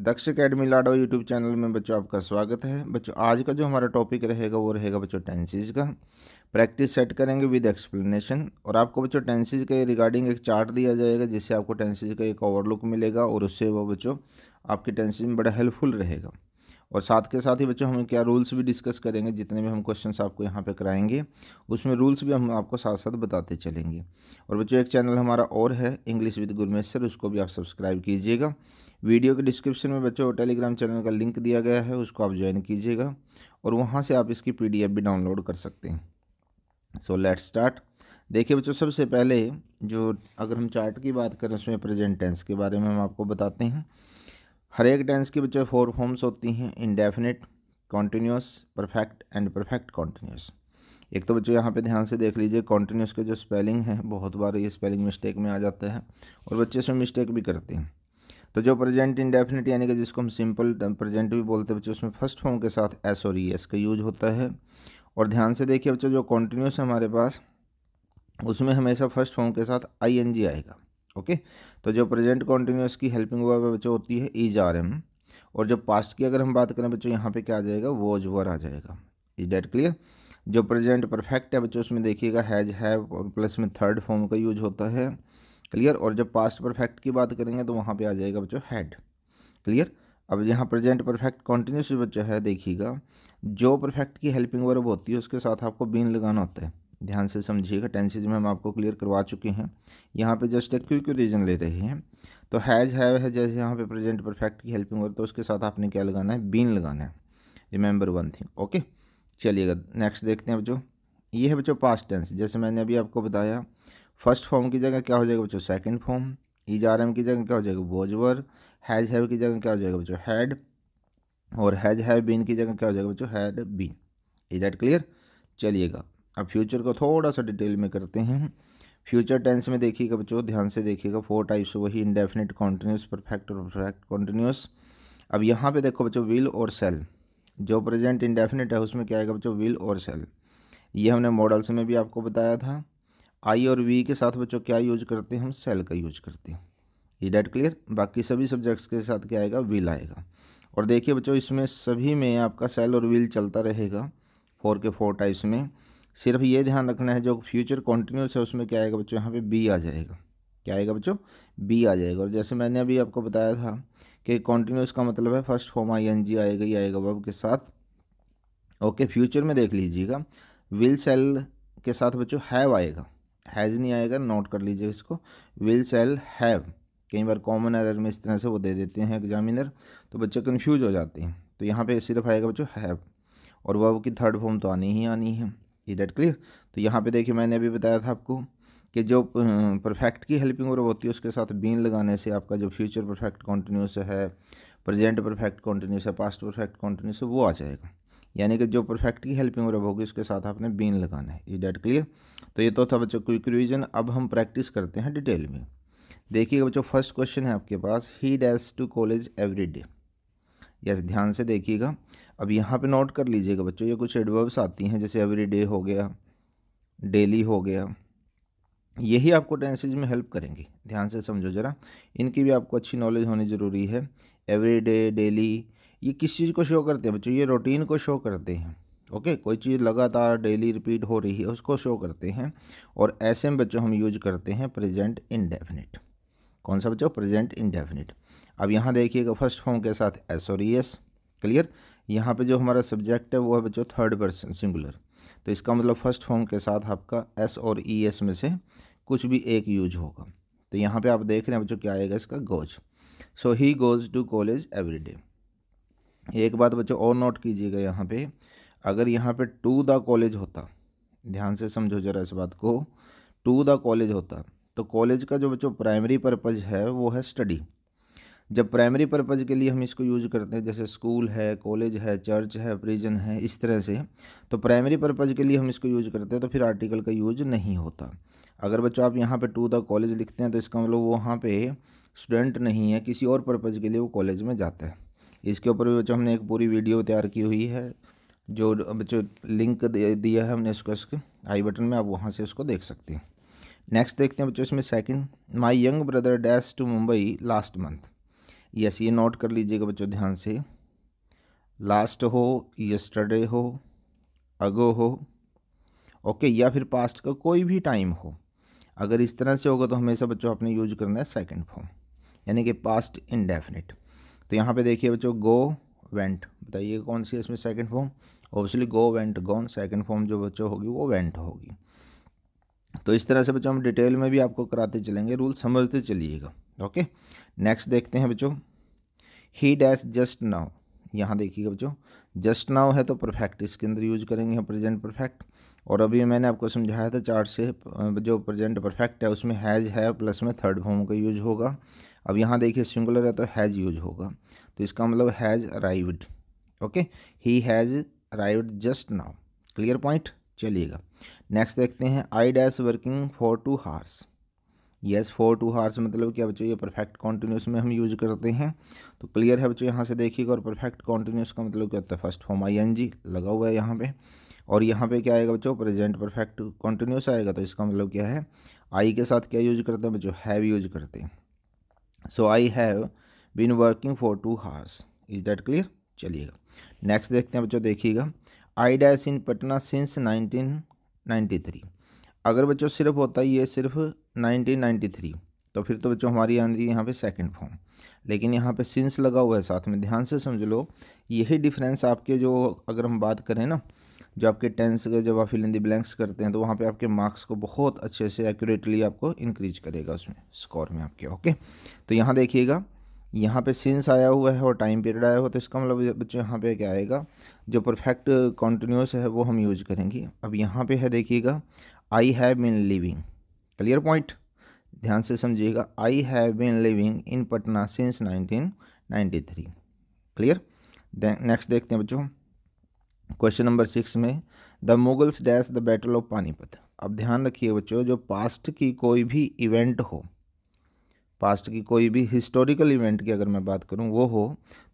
दक्ष academy Lado YouTube channel में बच्चों आपका स्वागत है बच्चों आज का जो हमारा टॉपिक रहेगा वो रहेगा बच्चों टेंसेज का प्रैक्टिस सेट करेंगे विद एक्सप्लेनेशन और आपको बच्चों टेंसेज के रिगार्डिंग एक चार्ट दिया जाएगा जिससे आपको टेंसेज का एक ओवरलुक मिलेगा और उससे वो बच्चों आपके टेंसेज में बड़ा हेल्पफुल रहेगा और साथ के साथ ही बच्चों हम क्या रूल्स भी डिस्कस करेंगे जितने भी हम क्वेश्चंस आपको यहाँ पे कराएंगे उसमें रूल्स भी हम आपको साथ साथ बताते चलेंगे और बच्चों एक चैनल हमारा और है इंग्लिश विद गुरमेश सर उसको भी आप सब्सक्राइब कीजिएगा वीडियो के डिस्क्रिप्शन में बच्चों टेलीग्राम चैनल का लिंक दिया गया है उसको आप ज्वाइन कीजिएगा और वहाँ से आप इसकी पी भी डाउनलोड कर सकते हैं सो लेट स्टार्ट देखिए बच्चों सबसे पहले जो अगर हम चार्ट की बात करें उसमें प्रेजेंट टेंस के बारे में हम आपको बताते हैं हर एक टेंस की बच्चों फोर फॉर्म्स होती हैं indefinite continuous perfect and perfect continuous एक तो बच्चों यहाँ पे ध्यान से देख लीजिए कॉन्टीन्यूस के जो स्पेलिंग है बहुत बार ये स्पेलिंग मिस्टेक में आ जाता है और बच्चे इसमें मिस्टेक भी करते हैं तो जो प्रेजेंट इंडेफिनिट यानी कि जिसको हम सिंपल प्रेजेंट भी बोलते हैं बच्चों उसमें फर्स्ट फॉर्म के साथ एस और ई e एस का यूज होता है और ध्यान से देखिए बच्चों जो कॉन्टीन्यूस हमारे पास उसमें हमेशा फर्स्ट फॉर्म के साथ आई एन जी आएगा ओके तो जो प्रेजेंट कॉन्टिन्यूस की हेल्पिंग वर्ब बच्चों होती है इज आर एम और जो पास्ट की अगर हम बात करें बच्चों यहाँ पे क्या आ जाएगा वोज वर आ जाएगा इज डेट क्लियर जो प्रेजेंट परफेक्ट है बच्चों उसमें देखिएगा हैज़ हैव और प्लस में थर्ड फॉर्म का यूज होता है क्लियर और जब पास्ट परफेक्ट की बात करेंगे तो वहाँ पे आ जाएगा बच्चों हैड क्लियर अब यहाँ प्रेजेंट परफेक्ट कॉन्टीन्यूस बच्चा है देखिएगा जो परफेक्ट की हेल्पिंग वर्ब होती है उसके साथ आपको बीन लगाना होता है ध्यान से समझिएगा टेंसेज में हम आपको क्लियर करवा चुके हैं यहाँ पे जस्ट एक क्यू रीजन ले रहे हैं तो हैज़ हैव है जैसे यहाँ पे प्रेजेंट परफेक्ट की हेल्पिंग वर्ब तो उसके साथ आपने क्या लगाना है बीन लगाना है रिमेंबर वन थिंग ओके चलिएगा नेक्स्ट देखते हैं बच्चों ये है बच्चों पास्ट टेंस जैसे मैंने अभी आपको बताया फर्स्ट फॉर्म की जगह क्या हो जाएगा बच्चों second form is are am की जगह क्या हो जाएगा बोजवर हैज हैव की जगह क्या हो जाएगा बच्चों हैड और हैज हैव बीन की जगह क्या हो जाएगा बच्चों had been is that clear चलिएगा अब फ्यूचर को थोड़ा सा डिटेल में करते हैं फ्यूचर टेंस में देखिएगा बच्चों ध्यान से देखिएगा फोर टाइप्स वही इंडेफिनिट कॉन्टीन्यूस परफेक्ट और परफेक्ट कॉन्टीन्यूस अब यहाँ पे देखो बच्चों विल और सेल जो प्रेजेंट इंडेफिनिट है उसमें क्या आएगा बच्चों विल और सेल ये हमने मॉडल्स में भी आपको बताया था आई और वी के साथ बच्चों क्या यूज करते हैं हम सेल का यूज करते हैं ये डेट क्लियर बाकी सभी सब्जेक्ट्स के साथ क्या आएगा विल आएगा और देखिए बच्चों इसमें सभी में आपका सेल और विल चलता रहेगा फोर के फोर टाइप्स में सिर्फ ये ध्यान रखना है जो फ्यूचर कॉन्टीन्यूस है उसमें क्या आएगा बच्चों यहाँ पे बी आ जाएगा क्या आएगा बच्चों बी आ जाएगा और जैसे मैंने अभी आपको बताया था कि कॉन्टीन्यूस का मतलब है first form I N G आएगा ही आएगा वब के साथ ओके फ्यूचर में देख लीजिएगा विल सेल के साथ बच्चों हैव आएगा हैज़ नहीं आएगा नोट कर लीजिए इसको विल सेल हैव कई बार कॉमन एरर में इस तरह से वो दे देते हैं एग्जामिनर तो बच्चे कन्फ्यूज हो जाते हैं तो यहाँ पे सिर्फ आएगा बच्चों हैव और वह की थर्ड फॉर्म तो आनी ही आनी है इज डेट क्लियर तो यहाँ पे देखिए मैंने अभी बताया था आपको कि जो परफेक्ट की हेल्पिंग वर्ब होती है उसके साथ बीन लगाने से आपका जो फ्यूचर परफेक्ट कॉन्टीन्यूस है प्रेजेंट परफेक्ट कॉन्टीन्यूस है पास्ट परफेक्ट कॉन्टीन्यूस है वो आ जाएगा यानी कि जो परफेक्ट की हेल्पिंग वर्ब होगी उसके साथ आपने बीन लगाना है इज डेट क्लियर तो ये तो था बच्चों क्विक रिविजन अब हम प्रैक्टिस करते हैं डिटेल में देखिएगा बच्चों फर्स्ट क्वेश्चन है आपके पास he dash to college every day yes ध्यान से देखिएगा अब यहाँ पे नोट कर लीजिएगा बच्चों ये कुछ एडवर्ब्स आती हैं जैसे एवरी डे हो गया डेली हो गया यही आपको टेंसेज में हेल्प करेंगी ध्यान से समझो ज़रा इनकी भी आपको अच्छी नॉलेज होनी ज़रूरी है एवरी डे डेली ये किस चीज़ को शो करते हैं बच्चों ये रूटीन को शो करते हैं ओके कोई चीज़ लगातार डेली रिपीट हो रही है उसको शो करते हैं और ऐसे में बच्चों हम यूज करते हैं प्रेजेंट इनडेफिनिट कौन सा बच्चों प्रेजेंट इनडेफिनिट अब यहाँ देखिएगा फर्स्ट फॉर्म के साथ एस और ई एस क्लियर यहाँ पे जो हमारा सब्जेक्ट है वो है बच्चों थर्ड पर्सन सिंगुलर तो इसका मतलब फर्स्ट फॉर्म के साथ आपका एस और ई e एस में से कुछ भी एक यूज होगा तो यहाँ पे आप देख रहे हैं बच्चों क्या आएगा इसका goes so he goes to college every day एक बात बच्चों और नोट कीजिएगा यहाँ पे अगर यहाँ पे टू द कॉलेज होता ध्यान से समझो जरा इस बात को टू द कॉलेज होता तो कॉलेज का जो बच्चों प्राइमरी पर्पज़ है वो है स्टडी जब प्राइमरी पर्पज़ के लिए हम इसको यूज करते हैं जैसे स्कूल है कॉलेज है चर्च है प्रिजन है इस तरह से तो प्राइमरी पर्पज़ के लिए हम इसको यूज करते हैं तो फिर आर्टिकल का यूज नहीं होता अगर बच्चों आप यहाँ पे टू द कॉलेज लिखते हैं तो इसका मतलब वो वहाँ पे स्टूडेंट नहीं है किसी और पर्पज़ के लिए वो कॉलेज में जाता है इसके ऊपर भी बच्चों हमने एक पूरी वीडियो तैयार की हुई है जो बच्चों लिंक दिया है हमने उसको इसके आई बटन में आप वहाँ से उसको देख सकते हैं नेक्स्ट देखते हैं बच्चों इसमें second my young brother dash to Mumbai last month yes ये नोट कर लीजिएगा बच्चों ध्यान से लास्ट हो यस्टरडे हो अगो हो ओके या फिर पास्ट का कोई भी टाइम हो अगर इस तरह से होगा तो हमेशा बच्चों अपने यूज करना है सेकंड फॉर्म यानी कि पास्ट इनडेफिनेट तो यहाँ पे देखिए बच्चों गो वेंट बताइए कौन सी है इसमें second form obviously go went gone second form जो बच्चों होगी वो वेंट होगी तो इस तरह से बच्चों हम डिटेल में भी आपको कराते चलेंगे रूल समझते चलिएगा ओके नेक्स्ट देखते हैं बच्चों ही डैश जस्ट नाउ यहाँ देखिएगा बच्चों जस्ट नाउ है तो परफेक्ट इसके अंदर यूज करेंगे हम प्रेजेंट परफेक्ट और अभी मैंने आपको समझाया था चार्ट से जो प्रेजेंट परफेक्ट है उसमें हैज़ है प्लस में थर्ड फॉर्म का यूज होगा अब यहाँ देखिए सिंगुलर है तो हैज़ यूज होगा तो इसका मतलब has arrived okay he has arrived just now clear point चलिएगा नेक्स्ट देखते हैं I dash working for two hours yes for two hours मतलब क्या बच्चों ये परफेक्ट कॉन्टीन्यूस में हम यूज करते हैं तो क्लियर है बच्चों यहाँ से देखिएगा और परफेक्ट कॉन्टीन्यूस का मतलब क्या होता है first form I N G लगा हुआ है यहाँ पे और यहाँ पे क्या आएगा बच्चों प्रेजेंट परफेक्ट कॉन्टीन्यूस आएगा तो इसका मतलब क्या है आई के साथ क्या यूज करते हैं बच्चों हैव यूज करते हैं so I have been working for two hours is that clear चलिएगा नेक्स्ट देखते हैं बच्चों देखिएगा I dash in Patna since 1993 अगर बच्चों सिर्फ होता ये सिर्फ 1993 तो फिर तो बच्चों हमारी आंधी यहाँ पे सेकंड फॉर्म लेकिन यहाँ पे सिंस लगा हुआ है साथ में ध्यान से समझ लो यही डिफरेंस आपके जो अगर हम बात करें ना जो आपके टेंस के जब आप फिल इन दी ब्लैंक्स करते हैं तो वहाँ पे आपके मार्क्स को बहुत अच्छे से एक्यूरेटली आपको इंक्रीज करेगा उसमें स्कोर में आपके ओके तो यहाँ देखिएगा यहाँ पे सिंस आया हुआ है और टाइम पीरियड आया हुआ तो इसका मतलब बच्चों यहाँ पे क्या आएगा जो परफेक्ट कॉन्टिन्यूस uh, है वो हम यूज करेंगे अब यहाँ पे है देखिएगा I have been living clear point ध्यान से समझिएगा I have been living in Patna since nineteen ninety three clear next देखते हैं बच्चों क्वेश्चन नंबर सिक्स में the Mughals dash the battle of Panipat अब ध्यान रखिए बच्चों जो पास्ट की कोई भी इवेंट हो पास्ट की कोई भी हिस्टोरिकल इवेंट की अगर मैं बात करूं वो हो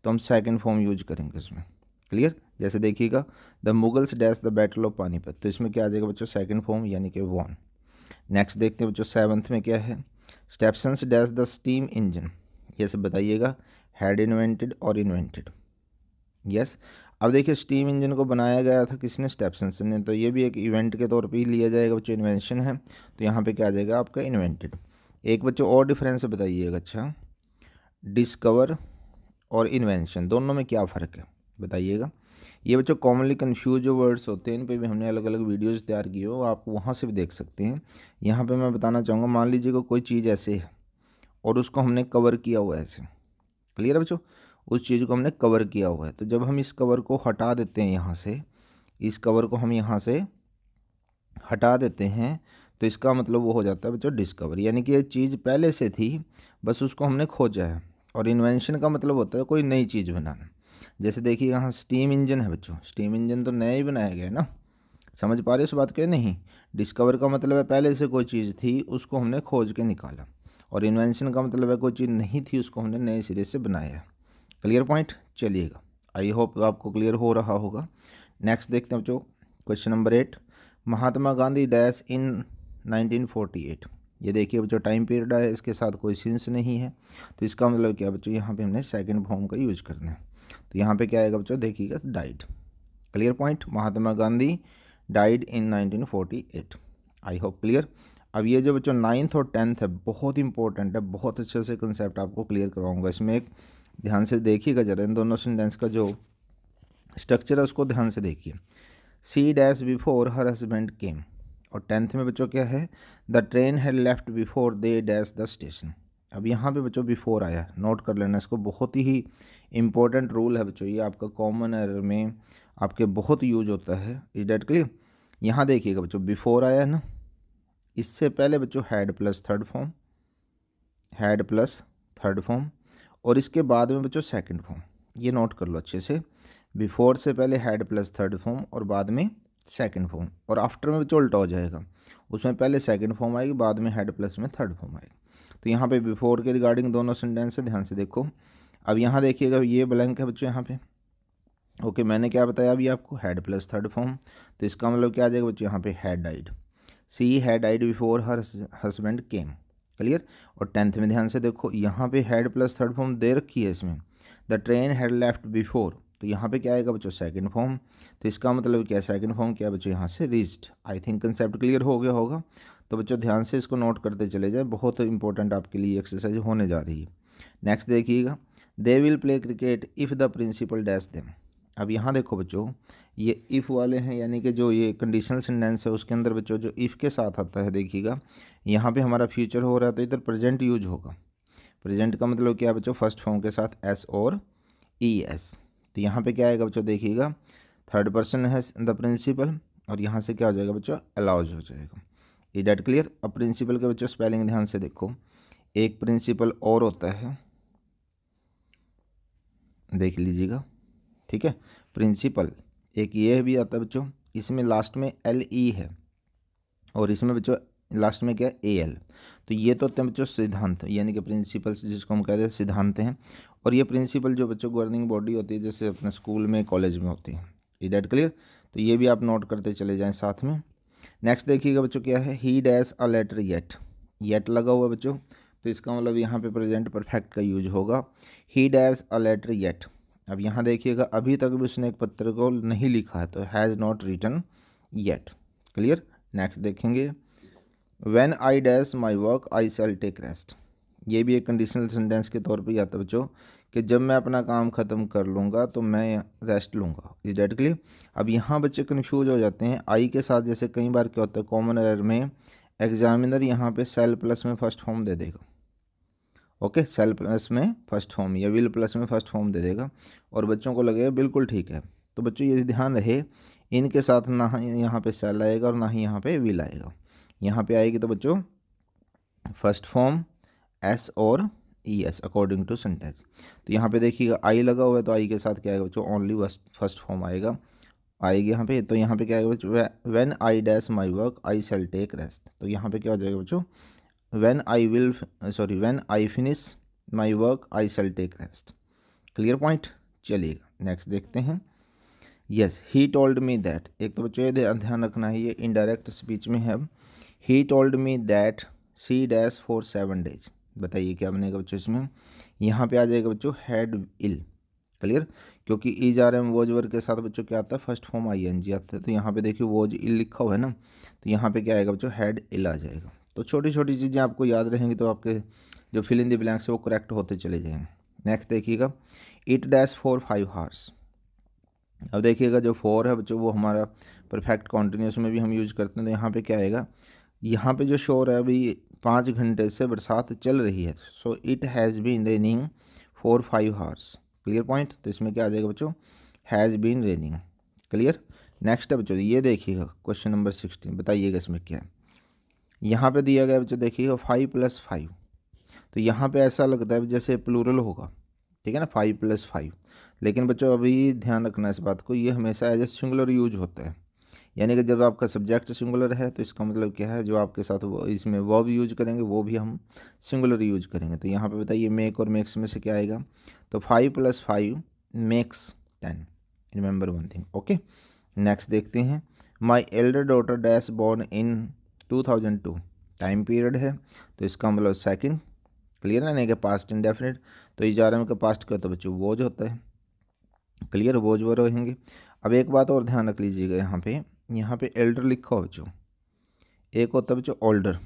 तो हम सेकंड फॉर्म यूज करेंगे इसमें क्लियर जैसे देखिएगा the Mughals dash the battle of Panipat तो इसमें क्या आ जाएगा बच्चों सेकंड फॉर्म यानी कि वॉन नेक्स्ट देखते हैं बच्चों सेवन्थ में क्या है Stephenson dash the steam engine ये सब बताइएगा हैड इन्वेंटेड और इन्वेंटेड यस अब देखिए स्टीम इंजन को बनाया गया था किसने स्टेपसनसन ने तो ये भी एक इवेंट के तौर पर ही लिया जाएगा बच्चों इन्वेंशन है तो यहाँ पर क्या आ जाएगा आपका इन्वेंटेड एक बच्चों और डिफरेंस बताइएगा अच्छा डिस्कवर और इन्वेंशन दोनों में क्या फ़र्क है बताइएगा ये बच्चों कॉमनली कन्फ्यूज वर्ड्स होते हैं इन पर भी हमने अलग अलग वीडियोज़ तैयार किए हो आप वहाँ से भी देख सकते हैं यहाँ पर मैं बताना चाहूँगा मान लीजिएगा कोई चीज़ ऐसे है और उसको हमने कवर किया हुआ ऐसे क्लियर है बच्चों उस चीज़ को हमने कवर किया हुआ है तो जब हम इस कवर को हटा देते हैं यहाँ से इस कवर को हम यहाँ से हटा देते हैं तो इसका मतलब वो हो जाता है बच्चों डिस्कवर यानी कि ये चीज़ पहले से थी बस उसको हमने खोजा है और इन्वेंशन का मतलब होता है कोई नई चीज़ बनाना जैसे देखिए यहाँ स्टीम इंजन है बच्चों स्टीम इंजन तो नया ही बनाया गया ना समझ पा रहे उस बात के नहीं डिस्कवर का मतलब है पहले से कोई चीज़ थी उसको हमने खोज के निकाला और इन्वेंशन का मतलब है कोई चीज़ नहीं थी उसको हमने नए सिरे से बनाया क्लियर पॉइंट चलिएगा आई होप आपको क्लियर हो रहा होगा नेक्स्ट देखते हैं बच्चों question number eight Mahatma Gandhi dash in 1948 ये देखिए बच्चों टाइम पीरियड है इसके साथ कोई सेंस नहीं है तो इसका मतलब क्या बच्चों यहाँ पे हमने सेकंड फॉर्म का यूज करना है तो यहाँ पे क्या आएगा बच्चों देखिएगा died clear point Mahatma Gandhi died in 1948 I hope clear अब ये जो बच्चों नाइन्थ और टेंथ है बहुत इंपॉर्टेंट है बहुत अच्छे से कंसेप्ट आपको क्लियर करवाऊंगा इसमें एक ध्यान से देखिएगा जरा इन दोनों सेंटेंस का जो स्ट्रक्चर है उसको ध्यान से देखिए she dash before her husband came और टेंथ में बच्चों क्या है द ट्रेन है left before they dash the station अब यहाँ पे बच्चों बिफोर आया नोट कर लेना इसको बहुत ही इम्पोर्टेंट रूल है बच्चों ये आपका कॉमन एरर में आपके बहुत यूज होता है इज डेट क्लियर यहाँ देखिएगा बच्चों बिफोर आया है ना इससे पहले बच्चों had plus third form had plus third form और इसके बाद में बच्चों सेकंड फॉर्म ये नोट कर लो अच्छे से बिफोर से पहले हैड प्लस थर्ड फॉर्म और बाद में सेकंड फॉर्म और आफ्टर में बच्चों उल्टा हो जाएगा उसमें पहले सेकंड फॉर्म आएगी बाद में हैड प्लस में थर्ड फॉर्म आएगी तो यहाँ पे बिफोर के रिगार्डिंग दोनों सेंटेंस है ध्यान से देखो अब यहाँ देखिएगा ये ब्लैंक है बच्चों यहाँ पर ओके मैंने क्या बताया अभी आपको हैड प्लस थर्ड फॉर्म तो इसका मतलब क्या आ जाएगा बच्चों यहाँ पे had arrived she had arrived before her husband came clear और टेंथ में ध्यान से देखो यहाँ पे हेड प्लस थर्ड फॉर्म दे रखी है इसमें the train had left before तो यहाँ पे क्या आएगा बच्चों सेकंड फॉर्म तो इसका मतलब क्या सेकंड फॉर्म क्या बच्चों यहाँ से rest I think concept clear हो गया होगा तो बच्चों ध्यान से इसको नोट करते चले जाए बहुत इंपॉर्टेंट आपके लिए एक्सरसाइज होने जा रही है नेक्स्ट देखिएगा they will play cricket if the principal dash them अब यहाँ देखो बच्चों ये इफ़ वाले हैं यानी कि जो ये कंडीशनल सेंटेंस है उसके अंदर बच्चों जो इफ़ के साथ आता है देखिएगा यहाँ पे हमारा फ्यूचर हो रहा है तो इधर प्रेजेंट यूज होगा प्रेजेंट का मतलब क्या है बच्चों फर्स्ट फॉर्म के साथ एस और ई एस तो यहाँ पे क्या आएगा बच्चों देखिएगा थर्ड पर्सन है द प्रिंसिपल और यहाँ से क्या हो जाएगा बच्चों अलाउज हो जाएगा ई डेट क्लियर अब प्रिंसिपल के बच्चों स्पेलिंग ध्यान से देखो एक प्रिंसिपल और होता है देख लीजिएगा ठीक है प्रिंसिपल एक ये भी आता है बच्चों इसमें लास्ट में एल ई e है और इसमें बच्चों लास्ट में क्या है ए एल तो ये तो होते हैं बच्चों सिद्धांत यानी कि प्रिंसिपल जिसको हम कहते हैं सिद्धांत हैं और ये प्रिंसिपल जो बच्चों गवर्निंग बॉडी होती है जैसे अपने स्कूल में कॉलेज में होती है इज डेट क्लियर तो ये भी आप नोट करते चले जाएँ साथ में नेक्स्ट देखिएगा बच्चों क्या है he dash a letter yet yet लगा हुआ बच्चों तो इसका मतलब यहाँ पे प्रेजेंट परफेक्ट का यूज होगा he dash a letter yet अब यहाँ देखिएगा अभी तक भी उसने एक पत्र को नहीं लिखा है तो has not return yet clear next देखेंगे when I dash my work I shall take rest ये भी एक कंडीशनल सेंटेंस के तौर पर याद बच्चों कि जब मैं अपना काम ख़त्म कर लूँगा तो मैं रेस्ट लूँगा इस डेट के लिए अब यहाँ बच्चे कन्फ्यूज हो जाते हैं आई के साथ जैसे कई बार क्या होता है कॉमन एयर में एग्जामिनर यहाँ पे सेल प्लस में फर्स्ट फॉर्म दे देगा ओके सेल प्लस में फर्स्ट फॉर्म या विल प्लस में फर्स्ट फॉर्म दे देगा और बच्चों को लगेगा बिल्कुल ठीक है तो बच्चों ये ध्यान रहे इनके साथ ना यहाँ पे सेल आएगा और ना ही यहाँ पे विल आएगा यहाँ पे आएगी तो बच्चों फर्स्ट फॉर्म एस और E S according to sentence तो यहाँ पे देखिएगा आई लगा हुआ है तो आई के साथ क्या आएगा बच्चों ओनली फर्स्ट फॉर्म आएगा आएगी यहाँ पे तो यहाँ पे क्या आएगा बच्चों when I dash my work I shall take rest तो यहाँ पे क्या हो जाएगा बच्चों when i will uh, sorry when i finish my work i shall take rest clear point चलिएगा नेक्स्ट देखते हैं yes he told me that एक तो बच्चों ये ध्यान रखना है ये indirect स्पीच में है he told me that she dash for seven days बताइए क्या बनेगा बच्चों इसमें यहाँ पे आ जाएगा बच्चों हैड इल क्लियर क्योंकि is are am was verb के साथ बच्चों क्या आता है first form I N G आता है तो यहाँ पे देखिए वोज इल लिखा हुआ है ना तो यहाँ पे क्या आएगा बच्चों हैड इल आ जाएगा तो छोटी छोटी चीज़ें आपको याद रहेंगी तो आपके जो फिल इन द ब्लैंक्स है वो करेक्ट होते चले जाएंगे नेक्स्ट देखिएगा it dash four five hours अब देखिएगा जो फोर है बच्चों वो हमारा परफेक्ट कॉन्टीन्यूस में भी हम यूज करते हैं तो यहाँ पे क्या आएगा यहाँ पे जो शोर है अभी पाँच घंटे से बरसात चल रही है so it has been raining four five hours clear point तो इसमें क्या आ जाएगा बच्चों has been raining clear next है बच्चों ये देखिएगा क्वेश्चन नंबर सिक्सटीन बताइएगा इसमें क्या है यहाँ पे दिया गया बच्चों देखिए फाइव प्लस फाइव तो यहाँ पे ऐसा लगता है जैसे प्लूरल होगा ठीक है ना फाइव प्लस फाइव लेकिन बच्चों अभी ध्यान रखना इस बात को ये हमेशा एज ए सिंगुलर यूज होता है यानी कि जब आपका सब्जेक्ट सिंगुलर है तो इसका मतलब क्या है जो आपके साथ वो इसमें वो भी यूज करेंगे वो भी हम सिंगुलर यूज करेंगे तो यहाँ पे बताइए मेक और मेक्स में से क्या आएगा तो five plus five makes ten remember one thing okay next देखते हैं my elder daughter dash born in 2002 time period है तो इसका मतलब सेकंड क्लियर है नहीं कि पास्ट इंडेफिनिट तो हैं कि पास्ट का तो बच्चों वोज होता है क्लियर वोज वो रहेंगे अब एक बात और ध्यान रख लीजिएगा यहाँ पे यहाँ पे एल्डर लिखा हो बच्चों एक होता है बच्चों ओल्डर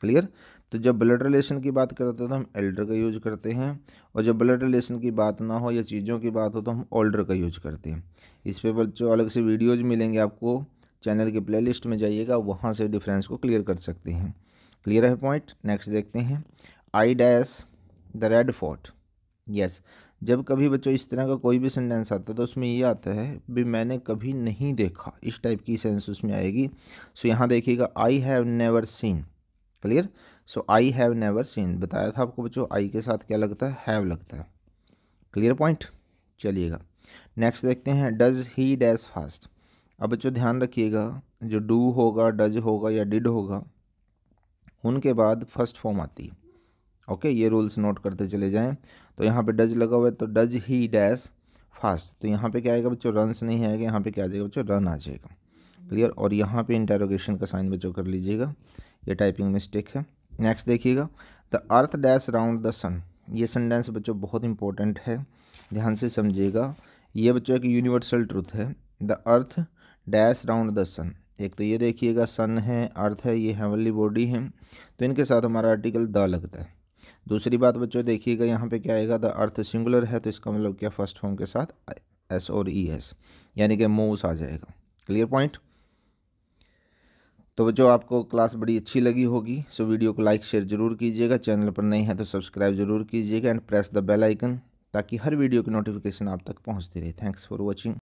क्लियर तो जब ब्लड रिलेशन की बात करते हैं तो हम एल्डर का यूज करते हैं और जब ब्लड रिलेशन की बात ना हो या चीज़ों की बात हो तो हम ओल्डर का यूज करते हैं इस पर बच्चों अलग से वीडियोज मिलेंगे आपको चैनल के प्लेलिस्ट में जाइएगा वहाँ से डिफरेंस को क्लियर कर सकते हैं क्लियर है पॉइंट नेक्स्ट देखते हैं I dash the Red Fort yes जब कभी बच्चों इस तरह का कोई भी सेंटेंस आता है तो उसमें ये आता है भी मैंने कभी नहीं देखा इस टाइप की सेंस उसमें आएगी सो यहाँ देखिएगा I have never seen clear so I have never seen बताया था आपको बच्चों आई के साथ क्या लगता है हैव लगता है क्लियर पॉइंट चलिएगा नेक्स्ट देखते हैं डज ही डैस फास्ट अब बच्चों ध्यान रखिएगा जो डू होगा डज होगा या डिड होगा उनके बाद फर्स्ट फॉर्म आती है ओके ये रूल्स नोट करते चले जाएं तो यहाँ पे डज लगा हुआ है तो डज ही डैश फास्ट तो यहाँ पे क्या आएगा बच्चों रन्स नहीं आएगा यहाँ पे क्या आ जाएगा बच्चों रन आ जाएगा क्लियर और यहाँ पे इंटेरोगेशन का साइन बच्चों कर लीजिएगा ये टाइपिंग मिस्टेक है नेक्स्ट देखिएगा the earth dash round the sun ये सेंटेंस बच्चों बहुत इंपॉर्टेंट है ध्यान से समझिएगा ये बच्चों एक यूनिवर्सल ट्रूथ है the earth dash round the sun एक तो ये देखिएगा सन है अर्थ है ये हेवनली बॉडी है तो इनके साथ हमारा आर्टिकल द लगता है दूसरी बात बच्चों देखिएगा यहाँ पे क्या आएगा द अर्थ सिंगुलर है तो इसका मतलब क्या फर्स्ट फॉर्म के साथ एस और ई e एस यानी कि मोस आ जाएगा क्लियर पॉइंट तो बच्चों आपको क्लास बड़ी अच्छी लगी होगी सो वीडियो को लाइक शेयर जरूर कीजिएगा चैनल पर नहीं है तो सब्सक्राइब जरूर कीजिएगा and press the bell icon ताकि हर वीडियो की नोटिफिकेशन आप तक पहुँचती रहे थैंक्स फॉर वॉचिंग